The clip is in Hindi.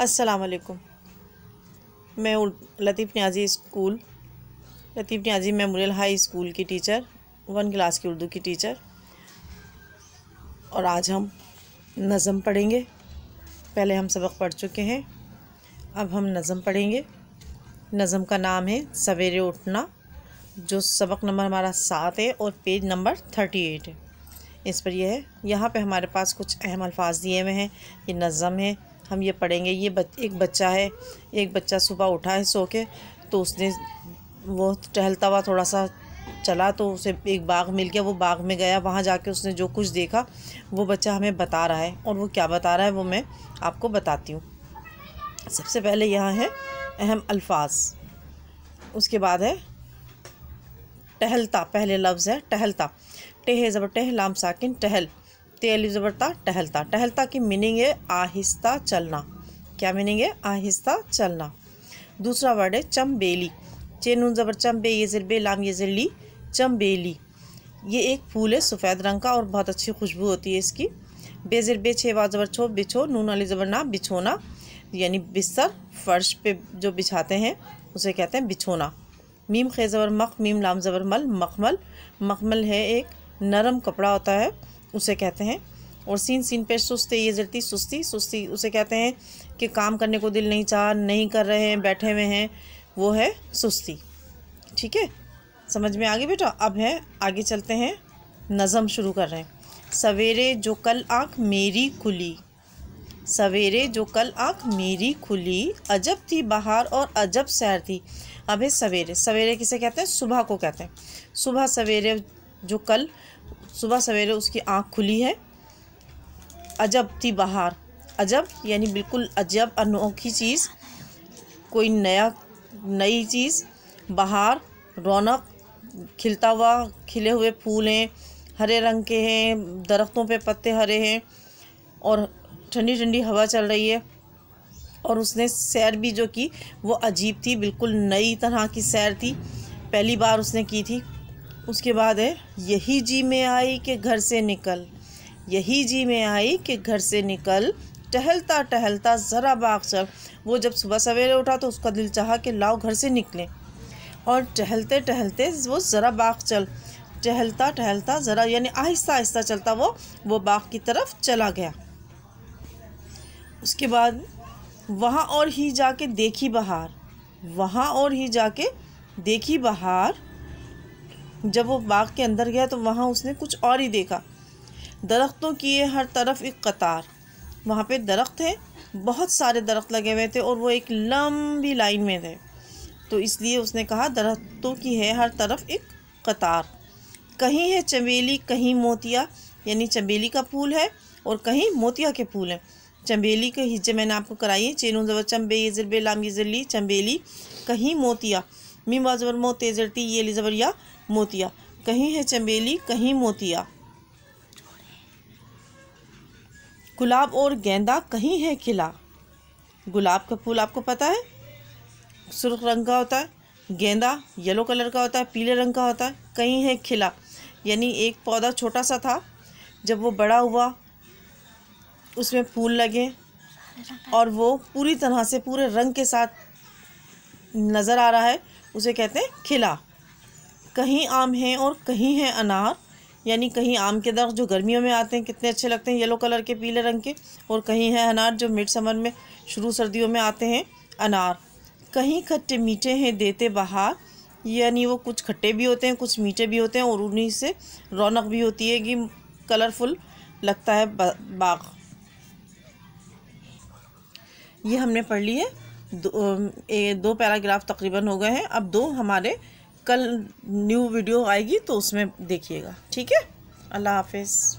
अस्सलाम मैं Latif Niazi school Latif Niazi memorial high school की टीचर वन क्लास की उर्दू की टीचर और आज हम नज़म पढ़ेंगे पहले हम सबक पढ़ चुके हैं अब हम नज़म पढ़ेंगे नज़म का नाम है सवेरे उठना जो सबक नंबर हमारा सात है और पेज नंबर थर्टी एट है इस पर यह है यहाँ पे हमारे पास कुछ अहम अल्फाज दिए हुए हैं ये नज़म है हम ये पढ़ेंगे ये बच, एक बच्चा है एक बच्चा सुबह उठा है सो के तो उसने वो टहलता हुआ थोड़ा सा चला तो उसे एक बाग मिल गया वो बाग में गया वहाँ जाके उसने जो कुछ देखा वो बच्चा हमें बता रहा है और वो क्या बता रहा है वो मैं आपको बताती हूँ सबसे पहले यहाँ है अहम अल्फाज उसके बाद है टहलता पहले लफ्ज़ है टहलता टेह ज़बर टेह लाम साकिन टहल तेल जबरता टहलता टहलता की मीनिंग है आहिस्ता चलना क्या मीनिंग है आहिस्ता चलना दूसरा वर्ड है चम्बेली चेनून ज़बर चम्बे ये जरबे लाम ये जरली चम्बेली ये एक फूल है सफ़ेद रंग का और बहुत अच्छी खुशबू होती है इसकी बेजर बे छेवा जबर छो बिछो नून अली जबर ना बिछोना यानी बिस्तर फर्श पे जो बिछाते हैं उसे कहते हैं बिछोना मीम खे ज़बर मख मीम लाम ज़बर मल मखमल मखमल है एक नरम कपड़ा होता है उसे कहते हैं और सीन सीन पे सुस्ती ये जलती सुस्ती सुस्ती उसे कहते हैं कि काम करने को दिल नहीं चाह नहीं कर रहे हैं बैठे हुए हैं वो है सुस्ती ठीक है समझ में आ गई बेटा अब है आगे चलते हैं नज़म शुरू कर रहे हैं सवेरे जो कल आँख मेरी खुली सवेरे जो कल आँख मेरी खुली अजब थी बाहर और अजब सैर थी अब है सवेरे सवेरे किसे कहते हैं सुबह को कहते हैं सुबह सवेरे जो कल सुबह सवेरे उसकी आँख खुली है अजब थी बाहर अजब यानी बिल्कुल अजब अनोखी चीज़ कोई नया नई चीज़ बाहर रौनक खिलता हुआ खिले हुए फूल हैं हरे रंग के हैं दरख्तों पे पत्ते हरे हैं और ठंडी ठंडी हवा चल रही है और उसने सैर भी जो की वो अजीब थी बिल्कुल नई तरह की सैर थी पहली बार उसने की थी उसके बाद है यही जी में आई कि घर से निकल यही जी में आई कि घर से निकल टहलता टहलता ज़रा बाग चल वो जब सुबह सवेरे उठा तो उसका दिल चाहा कि लाओ घर से निकलें और टहलते टहलते वो ज़रा बाग चल टहलता टहलता ज़रा यानी आहिस्ता आहिस्ता चलता वो वो बाग की तरफ चला गया उसके बाद वहाँ और ही जाके देखी बहार वहाँ और ही जाके देखी बहार जब वो बाग के अंदर गया तो वहाँ उसने कुछ और ही देखा दरख्तों की है हर तरफ एक कतार वहाँ पे दरख्त है बहुत सारे दरख्त लगे हुए थे और वो एक लंबी लाइन में थे तो इसलिए उसने कहा दरख्तों की है हर तरफ एक कतार कहीं है चमेली कहीं मोतिया यानी चमेली का फूल है और कहीं मोतिया के फूल हैं चमेली के हिज्जे मैंने आपको कराई है चेनू जबर चम्बे ये जरबे लाम ये जरली चम्बेली कहीं मोतिया मीम वाजबर ज़बर मो तेजरती ये लिजबर या मोतिया कहीं है चमेली कहीं मोतिया गुलाब और गेंदा कहीं है खिला गुलाब का फूल आपको पता है सुर्ख रंग का होता है गेंदा येलो कलर का होता है पीले रंग का होता है कहीं है खिला यानी एक पौधा छोटा सा था जब वो बड़ा हुआ उसमें फूल लगे और वो पूरी तरह से पूरे रंग के साथ नज़र आ रहा है उसे कहते हैं खिला कहीं आम हैं और कहीं हैं अनार यानी कहीं आम के दर जो गर्मियों में आते हैं कितने अच्छे लगते हैं येलो कलर के पीले रंग के और कहीं हैं अनार जो मिड समर में शुरू सर्दियों में आते हैं अनार कहीं खट्टे मीठे हैं देते बहार यानी वो कुछ खट्टे भी होते हैं कुछ मीठे भी होते हैं और उन्हीं से रौनक भी होती है कि कलरफुल लगता है बाग ये हमने पढ़ है दो, दो पैराग्राफ तकरीबन हो गए हैं अब दो हमारे कल न्यू वीडियो आएगी तो उसमें देखिएगा ठीक है अल्लाह हाफिज़